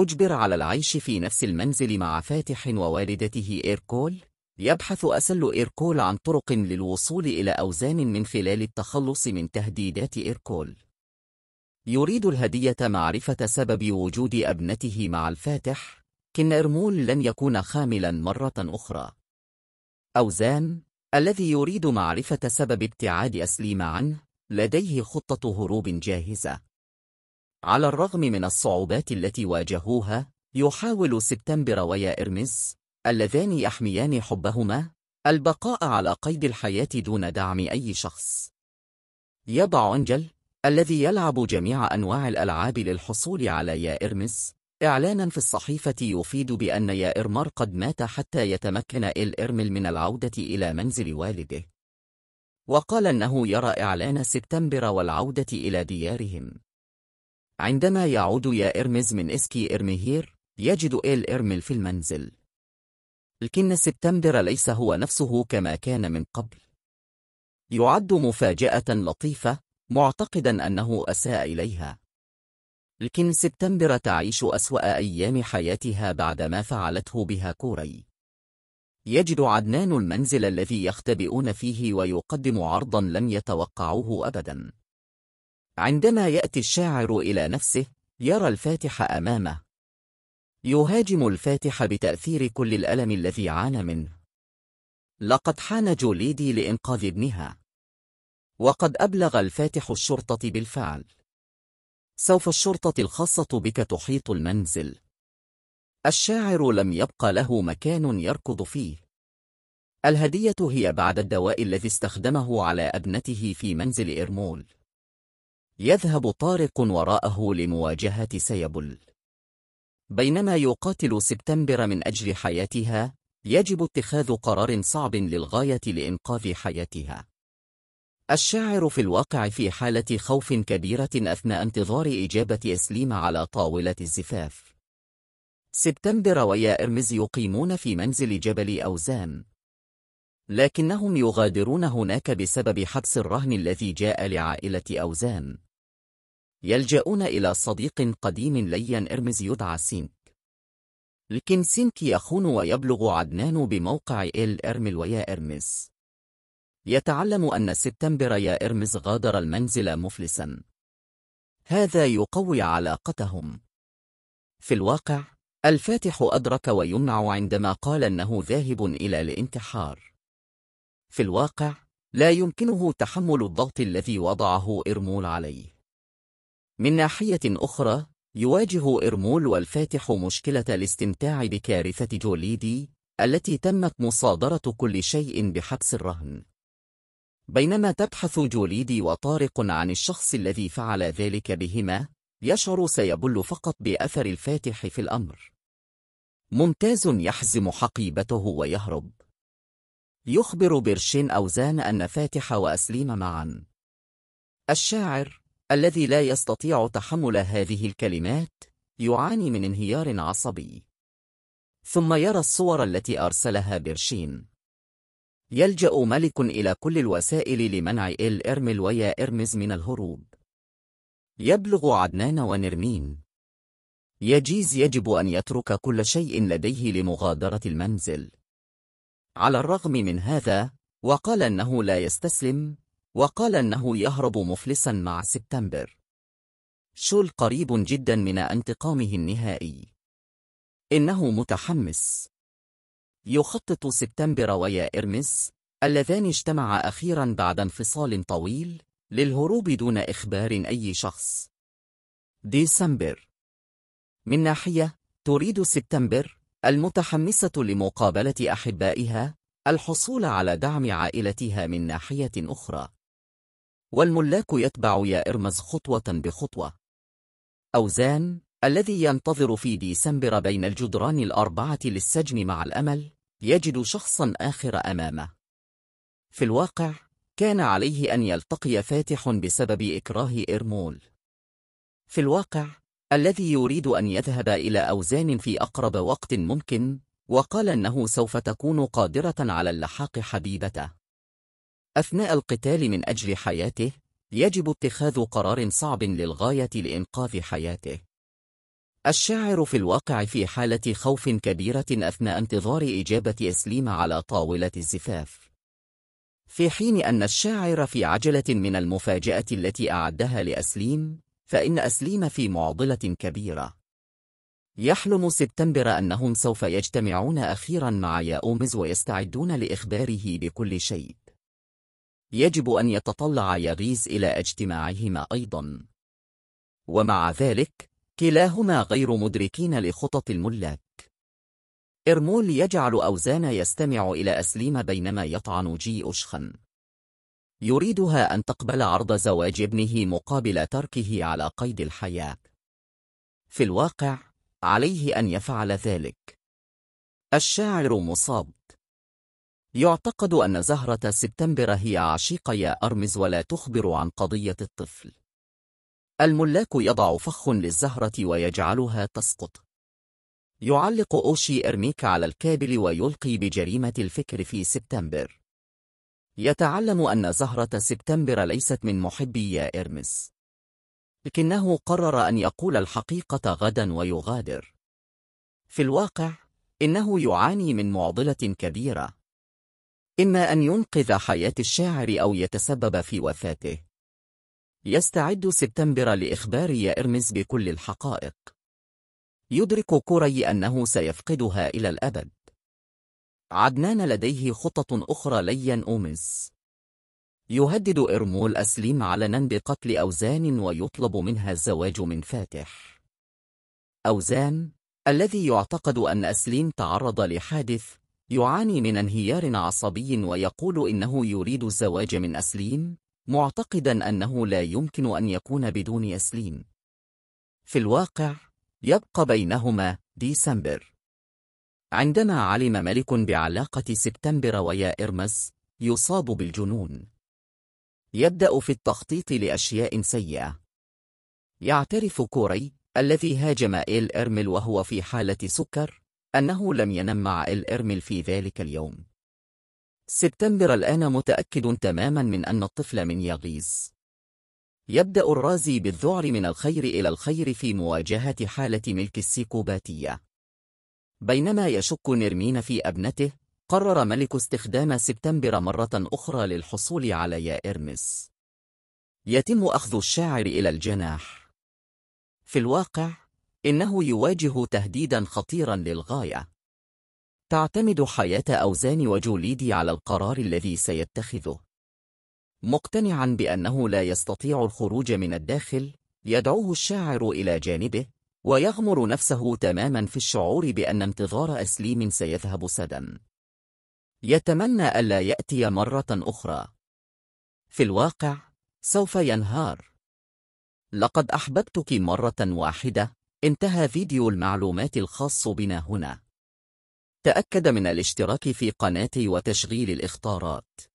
أجبر على العيش في نفس المنزل مع فاتح ووالدته إيركول يبحث أسل إيركول عن طرق للوصول إلى أوزان من خلال التخلص من تهديدات إيركول يريد الهدية معرفة سبب وجود أبنته مع الفاتح كن إرمول لن يكون خاملا مرة أخرى أوزان الذي يريد معرفة سبب ابتعاد أسليم عنه لديه خطة هروب جاهزة على الرغم من الصعوبات التي واجهوها يحاول سبتمبر ويا إرمز اللذان يحميان حبهما البقاء على قيد الحياة دون دعم أي شخص يضع أنجل الذي يلعب جميع أنواع الألعاب للحصول على يا إرمز إعلانا في الصحيفة يفيد بأن يا إرمر قد مات حتى يتمكن إل إرمل من العودة إلى منزل والده وقال أنه يرى إعلان سبتمبر والعودة إلى ديارهم عندما يعود يا إرمز من إسكي إرمهير، يجد إيل إرمل في المنزل. لكن سبتمبر ليس هو نفسه كما كان من قبل. يعد مفاجأة لطيفة، معتقدا أنه أساء إليها. لكن سبتمبر تعيش أسوأ أيام حياتها بعدما فعلته بها كوري. يجد عدنان المنزل الذي يختبئون فيه ويقدم عرضا لم يتوقعوه أبداً. عندما يأتي الشاعر إلى نفسه يرى الفاتح أمامه يهاجم الفاتح بتأثير كل الألم الذي عانى منه لقد حان جوليدي لإنقاذ ابنها وقد أبلغ الفاتح الشرطة بالفعل سوف الشرطة الخاصة بك تحيط المنزل الشاعر لم يبقى له مكان يركض فيه الهدية هي بعد الدواء الذي استخدمه على ابنته في منزل إرمول يذهب طارق وراءه لمواجهة سيبل بينما يقاتل سبتمبر من أجل حياتها يجب اتخاذ قرار صعب للغاية لإنقاذ حياتها الشاعر في الواقع في حالة خوف كبيرة أثناء انتظار إجابة إسليم على طاولة الزفاف سبتمبر ويا إرمز يقيمون في منزل جبل أوزان لكنهم يغادرون هناك بسبب حبس الرهن الذي جاء لعائلة أوزان يلجؤون إلى صديق قديم لين إرمز يدعى سينك لكن سينك يخون ويبلغ عدنان بموقع إل إرمل ويا إرمز يتعلم أن سبتمبر يا إرمز غادر المنزل مفلسا هذا يقوي علاقتهم في الواقع الفاتح أدرك ويمنع عندما قال أنه ذاهب إلى الانتحار في الواقع لا يمكنه تحمل الضغط الذي وضعه إرمول عليه من ناحية أخرى، يواجه إرمول والفاتح مشكلة الاستمتاع بكارثة جوليدي التي تمت مصادرة كل شيء بحبس الرهن. بينما تبحث جوليدي وطارق عن الشخص الذي فعل ذلك بهما، يشعر سيبل فقط بأثر الفاتح في الأمر. ممتاز يحزم حقيبته ويهرب. يخبر برشين أوزان أن فاتح وأسليم معا. الشاعر الذي لا يستطيع تحمل هذه الكلمات يعاني من انهيار عصبي ثم يرى الصور التي أرسلها برشين يلجأ ملك إلى كل الوسائل لمنع إرمل ويا إرمز من الهروب يبلغ عدنان ونرمين يجيز يجب أن يترك كل شيء لديه لمغادرة المنزل على الرغم من هذا وقال أنه لا يستسلم وقال أنه يهرب مفلسا مع سبتمبر شول قريب جدا من انتقامه النهائي إنه متحمس يخطط سبتمبر ويا إرمس اللذان اجتمعا أخيرا بعد انفصال طويل للهروب دون إخبار أي شخص ديسمبر من ناحية تريد سبتمبر المتحمسة لمقابلة أحبائها الحصول على دعم عائلتها من ناحية أخرى والملاك يتبع يا إرمز خطوة بخطوة أوزان الذي ينتظر في ديسمبر بين الجدران الأربعة للسجن مع الأمل يجد شخصا آخر أمامه في الواقع كان عليه أن يلتقي فاتح بسبب إكراه إرمول في الواقع الذي يريد أن يذهب إلى أوزان في أقرب وقت ممكن وقال أنه سوف تكون قادرة على اللحاق حبيبته أثناء القتال من أجل حياته يجب اتخاذ قرار صعب للغاية لإنقاذ حياته الشاعر في الواقع في حالة خوف كبيرة أثناء انتظار إجابة إسليم على طاولة الزفاف في حين أن الشاعر في عجلة من المفاجأة التي أعدها لأسليم فإن أسليم في معضلة كبيرة يحلم سبتمبر أنهم سوف يجتمعون أخيرا مع ياومز ويستعدون لإخباره بكل شيء يجب أن يتطلع يغيز إلى اجتماعهما أيضا ومع ذلك كلاهما غير مدركين لخطط الملاك إرمول يجعل أوزان يستمع إلى أسليم بينما يطعن جي أشخن يريدها أن تقبل عرض زواج ابنه مقابل تركه على قيد الحياة في الواقع عليه أن يفعل ذلك الشاعر مصاب يعتقد أن زهرة سبتمبر هي عشيقة يا أرمز ولا تخبر عن قضية الطفل الملاك يضع فخ للزهرة ويجعلها تسقط يعلق أوشي إرميك على الكابل ويلقي بجريمة الفكر في سبتمبر يتعلم أن زهرة سبتمبر ليست من محبي يا إرمز لكنه قرر أن يقول الحقيقة غدا ويغادر في الواقع إنه يعاني من معضلة كبيرة إما أن ينقذ حياة الشاعر أو يتسبب في وفاته. يستعد سبتمبر لإخبار إرمز بكل الحقائق. يدرك كوري أنه سيفقدها إلى الأبد. عدنان لديه خطط أخرى ليا أومس. يهدد إرمول أسليم علنا بقتل أوزان ويطلب منها الزواج من فاتح. أوزان الذي يعتقد أن أسليم تعرض لحادث يعاني من انهيار عصبي ويقول إنه يريد الزواج من أسليم معتقدا أنه لا يمكن أن يكون بدون أسليم في الواقع يبقى بينهما ديسمبر عندما علم ملك بعلاقة سبتمبر ويا إرمس يصاب بالجنون يبدأ في التخطيط لأشياء سيئة يعترف كوري الذي هاجم إيل إرمل وهو في حالة سكر أنه لم ينم مع الإرمل في ذلك اليوم سبتمبر الآن متأكد تماما من أن الطفل من يغيز يبدأ الرازي بالذعر من الخير إلى الخير في مواجهة حالة ملك السيكوباتية بينما يشك نرمين في أبنته قرر ملك استخدام سبتمبر مرة أخرى للحصول على يا إرمس يتم أخذ الشاعر إلى الجناح في الواقع إنه يواجه تهديدا خطيرا للغاية تعتمد حياة أوزان وجوليدي على القرار الذي سيتخذه مقتنعا بأنه لا يستطيع الخروج من الداخل يدعوه الشاعر إلى جانبه ويغمر نفسه تماما في الشعور بأن انتظار أسليم سيذهب سداً. يتمنى ألا يأتي مرة أخرى في الواقع سوف ينهار لقد أحببتك مرة واحدة انتهى فيديو المعلومات الخاص بنا هنا. تأكد من الاشتراك في قناتي وتشغيل الإخطارات